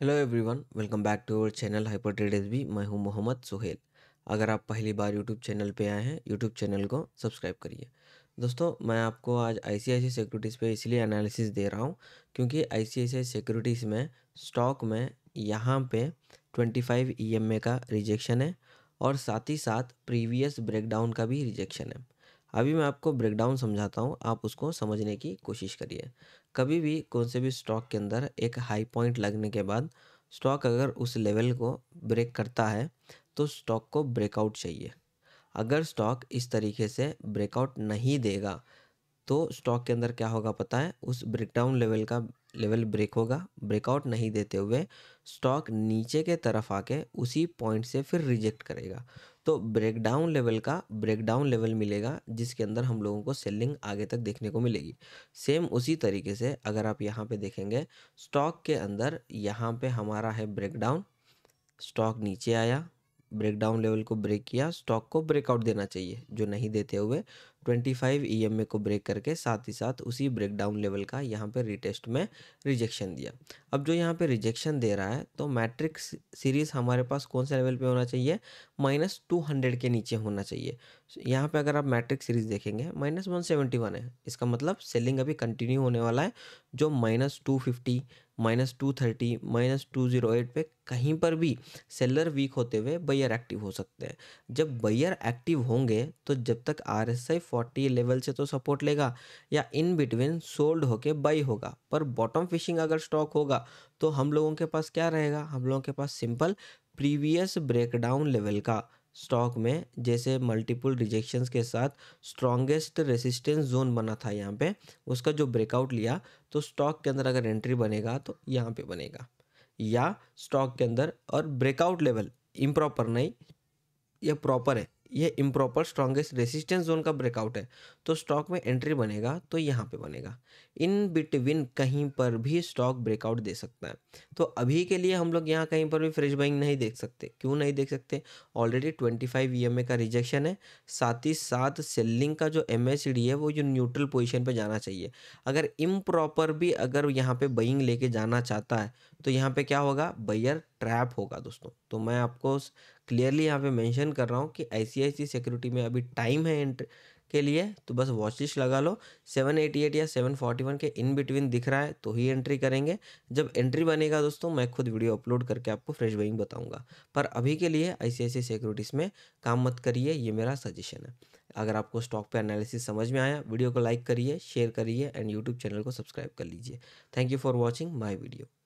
hello everyone welcome back to our channel hyper trade S B मैं हूं मोहम्मद सुहेल अगर आप पहली बार यूट्यूब चैनल पे आए हैं यूट्यूब चैनल को सब्सक्राइब करिए दोस्तों मैं आपको आज आई सिक्योरिटीज़ पे इसलिए एनालिसिस दे रहा हूं क्योंकि आई सिक्योरिटीज़ में स्टॉक में यहाँ पे ट्वेंटी फाइव e का रिजेक्शन है और साथ ही साथ प्रीवियस ब्रेकडाउन का भी रिजेक्शन है अभी मैं आपको ब्रेकडाउन समझाता हूँ आप उसको समझने की कोशिश करिए कभी भी कौन से भी स्टॉक के अंदर एक हाई पॉइंट लगने के बाद स्टॉक अगर उस लेवल को ब्रेक करता है तो स्टॉक को ब्रेकआउट चाहिए अगर स्टॉक इस तरीके से ब्रेकआउट नहीं देगा तो स्टॉक के अंदर क्या होगा पता है उस ब्रेकडाउन लेवल का लेवल ब्रेक होगा ब्रेकआउट नहीं देते हुए स्टॉक नीचे के तरफ आके उसी पॉइंट से फिर रिजेक्ट करेगा तो ब्रेकडाउन लेवल का ब्रेकडाउन लेवल मिलेगा जिसके अंदर हम लोगों को सेलिंग आगे तक देखने को मिलेगी सेम उसी तरीके से अगर आप यहाँ पे देखेंगे स्टॉक के अंदर यहाँ पे हमारा है ब्रेकडाउन स्टॉक नीचे आया ब्रेकडाउन लेवल को ब्रेक किया स्टॉक को ब्रेकआउट देना चाहिए जो नहीं देते हुए 25 ए e को ब्रेक करके साथ ही साथ उसी ब्रेकडाउन लेवल का यहाँ पर रिटेस्ट में रिजेक्शन दिया अब जो यहाँ पे रिजेक्शन दे रहा है तो मैट्रिक्स सीरीज़ हमारे पास कौन से लेवल पे होना चाहिए माइनस टू हंड्रेड के नीचे होना चाहिए यहाँ पे अगर आप मैट्रिक्स सीरीज़ देखेंगे माइनस वन सेवेंटी वन है इसका मतलब सेलिंग अभी कंटिन्यू होने वाला है जो minus two fifty minus two thirty minus two zero eight पे कहीं पर भी सेलर वीक होते हुए बैयर एक्टिव हो सकते हैं जब बैयर एक्टिव होंगे तो जब तक R S I forty level से तो सपोर्ट लेगा या इन बिटवीन सोल्ड होके बाई होगा पर बॉटम फिशिंग अगर स्टॉक होगा तो हम लोगों के पास क्या रहेगा हम लोगों के पास सिंपल प्रीवियस ब्रेकडाउन लेवल का स्टॉक में जैसे मल्टीपल रिजेक्शंस के साथ स्ट्रॉन्गेस्ट रेसिस्टेंस जोन बना था यहाँ पे उसका जो ब्रेकआउट लिया तो स्टॉक के अंदर अगर एंट्री बनेगा तो यहाँ पे बनेगा या स्टॉक के अंदर और ब्रेकआउट लेवल इम्प्रॉपर नहीं यह प्रॉपर है ये इम्प्रॉपर स्ट्रॉन्गेस्ट रेजिस्टेंस जोन का ब्रेकआउट है तो स्टॉक में एंट्री बनेगा तो यहाँ पे बनेगा इन बिटवीन कहीं पर भी स्टॉक ब्रेकआउट दे सकता है तो अभी के लिए हम लोग यहाँ कहीं पर भी फ्रेश बाइंग नहीं देख सकते क्यों नहीं देख सकते ऑलरेडी ट्वेंटी फाइव ई का रिजेक्शन है साथ ही साथ सेलिंग का जो एम है वो जो न्यूट्रल पोजिशन पर जाना चाहिए अगर इम्प्रॉपर भी अगर यहाँ पर बइंग लेके जाना चाहता है तो यहाँ पर क्या होगा बइयर ट्रैप होगा दोस्तों तो मैं आपको क्लियरली यहाँ पे मेंशन कर रहा हूँ कि ऐसी सी सिक्योरिटी में अभी टाइम है एंट्री के लिए तो बस वॉच लिस्ट लगा लो 788 या 741 के इन बिटवीन दिख रहा है तो ही एंट्री करेंगे जब एंट्री बनेगा दोस्तों मैं खुद वीडियो अपलोड करके आपको फ्रेश बाइंग बताऊंगा पर अभी के लिए आई सी सिक्योरिटीज़ में काम मत करिए ये मेरा सजेशन है अगर आपको स्टॉक पे एनालिसिस समझ में आया वीडियो को लाइक करिए शेयर करिए एंड यूट्यूब चैनल को सब्सक्राइब कर लीजिए thank you for watching my video